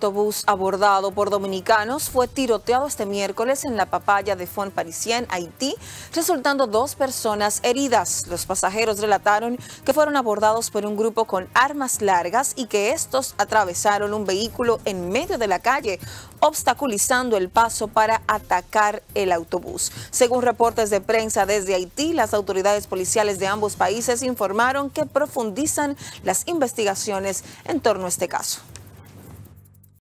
autobús abordado por dominicanos fue tiroteado este miércoles en la papaya de Font Parisien, Haití, resultando dos personas heridas. Los pasajeros relataron que fueron abordados por un grupo con armas largas y que estos atravesaron un vehículo en medio de la calle, obstaculizando el paso para atacar el autobús. Según reportes de prensa desde Haití, las autoridades policiales de ambos países informaron que profundizan las investigaciones en torno a este caso.